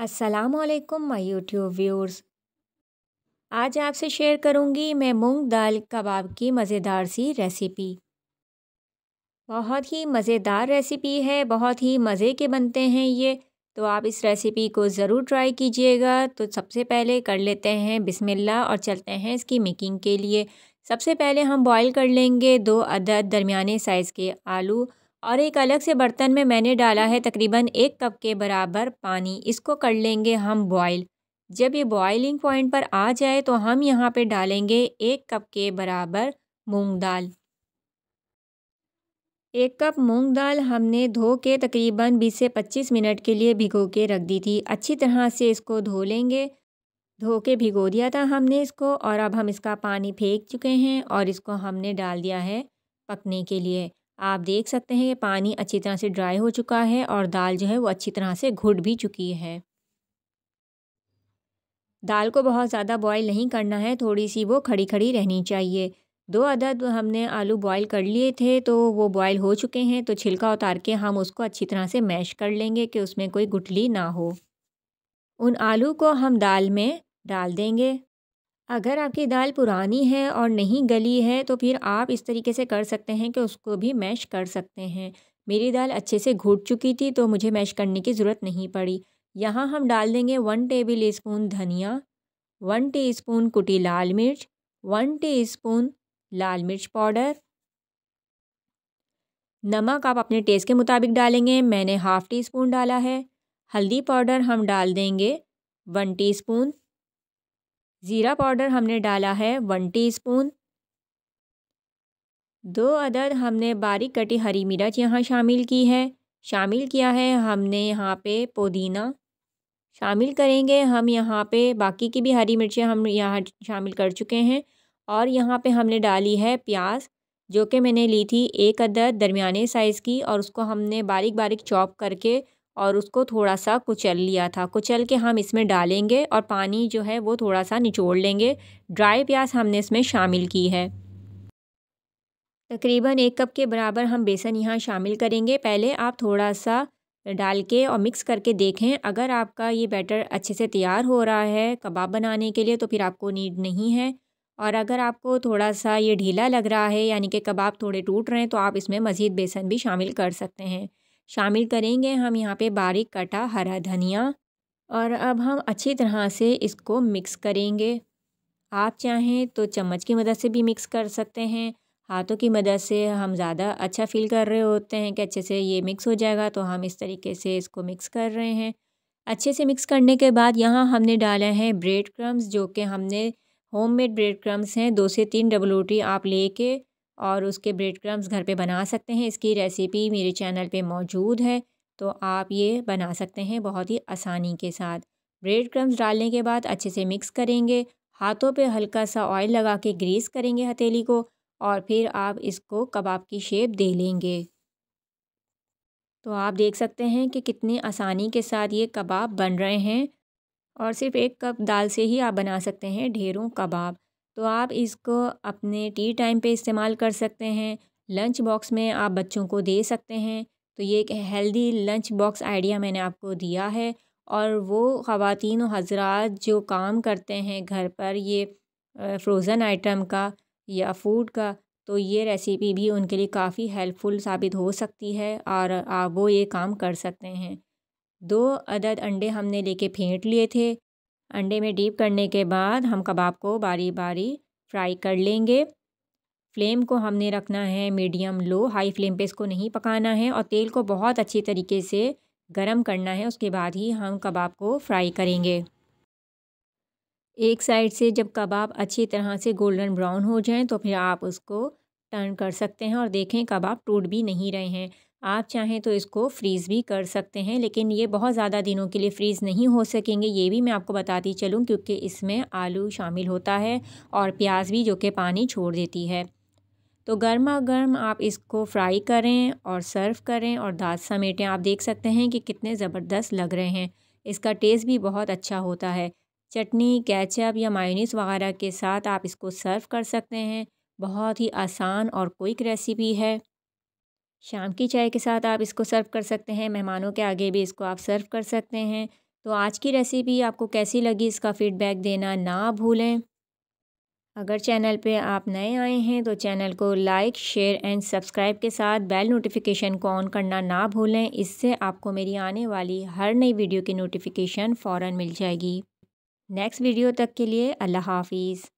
वालेकुम my YouTube viewers आज आपसे शेयर करूंगी मैं मूंग दाल कबाब की मज़ेदार सी रेसिपी बहुत ही मज़ेदार रेसिपी है बहुत ही मज़े के बनते हैं ये तो आप इस रेसिपी को ज़रूर ट्राई कीजिएगा तो सबसे पहले कर लेते हैं बिस्मिल्लाह और चलते हैं इसकी मेकिंग के लिए सबसे पहले हम बॉईल कर लेंगे दो अदद दरमिया साइज़ के आलू और एक अलग से बर्तन में मैंने डाला है तकरीबन एक कप के बराबर पानी इसको कर लेंगे हम बॉयल जब ये बॉयलिंग पॉइंट पर आ जाए तो हम यहाँ पे डालेंगे एक कप के बराबर मूंग दाल एक कप मूंग दाल हमने धो के तकरीबन 20 से 25 मिनट के लिए भिगो के रख दी थी अच्छी तरह से इसको धो लेंगे धो के भिगो दिया था हमने इसको और अब हम इसका पानी फेंक चुके हैं और इसको हमने डाल दिया है पकने के लिए आप देख सकते हैं ये पानी अच्छी तरह से ड्राई हो चुका है और दाल जो है वो अच्छी तरह से घुट भी चुकी है दाल को बहुत ज़्यादा बॉईल नहीं करना है थोड़ी सी वो खड़ी खड़ी रहनी चाहिए दो अदद हमने आलू बॉईल कर लिए थे तो वो बॉईल हो चुके हैं तो छिलका उतार के हम उसको अच्छी तरह से मैश कर लेंगे कि उसमें कोई गुठली ना हो उन आलू को हम दाल में डाल देंगे अगर आपकी दाल पुरानी है और नहीं गली है तो फिर आप इस तरीके से कर सकते हैं कि उसको भी मैश कर सकते हैं मेरी दाल अच्छे से घुट चुकी थी तो मुझे मैश करने की ज़रूरत नहीं पड़ी यहाँ हम डाल देंगे वन टेबल स्पून धनिया वन टीस्पून कुटी लाल मिर्च वन टीस्पून लाल मिर्च पाउडर नमक आप अपने टेस्ट के मुताबिक डालेंगे मैंने हाफ़ टी स्पून डाला है हल्दी पाउडर हम डाल देंगे वन टीस्पून ज़ीरा पाउडर हमने डाला है वन टीस्पून दो अदद हमने बारीक कटी हरी मिर्च यहाँ शामिल की है शामिल किया है हमने यहाँ पे पुदीना शामिल करेंगे हम यहाँ पे बाकी की भी हरी मिर्चें हम यहाँ शामिल कर चुके हैं और यहाँ पे हमने डाली है प्याज जो कि मैंने ली थी एक अदद दरमिया साइज़ की और उसको हमने बारीक बारीक चॉप करके और उसको थोड़ा सा कुचल लिया था कुचल के हम इसमें डालेंगे और पानी जो है वो थोड़ा सा निचोड़ लेंगे ड्राई प्याज हमने इसमें शामिल की है तकरीबन एक कप के बराबर हम बेसन यहाँ शामिल करेंगे पहले आप थोड़ा सा डाल के और मिक्स करके देखें अगर आपका ये बैटर अच्छे से तैयार हो रहा है कबाब बनाने के लिए तो फिर आपको नीड नहीं है और अगर आपको थोड़ा सा ये ढीला लग रहा है यानी कि कबाब थोड़े टूट रहे हैं तो आप इसमें मज़ीद बेसन भी शामिल कर सकते हैं शामिल करेंगे हम यहाँ पे बारीक कटा हरा धनिया और अब हम अच्छी तरह से इसको मिक्स करेंगे आप चाहें तो चम्मच की मदद से भी मिक्स कर सकते हैं हाथों की मदद से हम ज़्यादा अच्छा फील कर रहे होते हैं कि अच्छे से ये मिक्स हो जाएगा तो हम इस तरीके से इसको मिक्स कर रहे हैं अच्छे से मिक्स करने के बाद यहाँ हमने डाला है ब्रेड क्रम्स जो कि हमने होममेड ब्रेड क्रम्स हैं दो से तीन डबल रोटी आप लेके और उसके ब्रेड क्रम्स घर पे बना सकते हैं इसकी रेसिपी मेरे चैनल पे मौजूद है तो आप ये बना सकते हैं बहुत ही आसानी के साथ ब्रेड क्रम्स डालने के बाद अच्छे से मिक्स करेंगे हाथों पे हल्का सा ऑयल लगा के ग्रीस करेंगे हथेली को और फिर आप इसको कबाब की शेप दे लेंगे तो आप देख सकते हैं कि कितनी आसानी के साथ ये कबाब बन रहे हैं और सिर्फ एक कप दाल से ही आप बना सकते हैं ढेरों कबाब तो आप इसको अपने टी टाइम पे इस्तेमाल कर सकते हैं लंच बॉक्स में आप बच्चों को दे सकते हैं तो ये एक हेल्दी लंच बॉक्स आइडिया मैंने आपको दिया है और वो ख़वातीन हजरात जो काम करते हैं घर पर ये फ्रोज़न आइटम का या फूड का तो ये रेसिपी भी उनके लिए काफ़ी हेल्पफुल साबित हो सकती है और आप वो ये काम कर सकते हैं दो अदद अंडे हमने लेके फेंट लिए थे अंडे में डीप करने के बाद हम कबाब को बारी बारी फ्राई कर लेंगे फ्लेम को हमने रखना है मीडियम लो हाई फ्लेम पे इसको नहीं पकाना है और तेल को बहुत अच्छी तरीके से गरम करना है उसके बाद ही हम कबाब को फ्राई करेंगे एक साइड से जब कबाब अच्छी तरह से गोल्डन ब्राउन हो जाएं तो फिर आप उसको टर्न कर सकते हैं और देखें कबाब टूट भी नहीं रहे हैं आप चाहें तो इसको फ्रीज़ भी कर सकते हैं लेकिन ये बहुत ज़्यादा दिनों के लिए फ्रीज़ नहीं हो सकेंगे ये भी मैं आपको बताती चलूँ क्योंकि इसमें आलू शामिल होता है और प्याज भी जो कि पानी छोड़ देती है तो गर्मा गर्म आप इसको फ्राई करें और सर्व करें और दाद समेटें आप देख सकते हैं कि कितने ज़बरदस्त लग रहे हैं इसका टेस्ट भी बहुत अच्छा होता है चटनी कैचअप या मायोनीस वगैरह के साथ आप इसको सर्व कर सकते हैं बहुत ही आसान और क्विक रेसिपी है शाम की चाय के साथ आप इसको सर्व कर सकते हैं मेहमानों के आगे भी इसको आप सर्व कर सकते हैं तो आज की रेसिपी आपको कैसी लगी इसका फ़ीडबैक देना ना भूलें अगर चैनल पे आप नए आए हैं तो चैनल को लाइक शेयर एंड सब्सक्राइब के साथ बेल नोटिफिकेशन को ऑन करना ना भूलें इससे आपको मेरी आने वाली हर नई वीडियो की नोटिफिकेशन फ़ौर मिल जाएगी नेक्स्ट वीडियो तक के लिए अल्लाह हाफिज़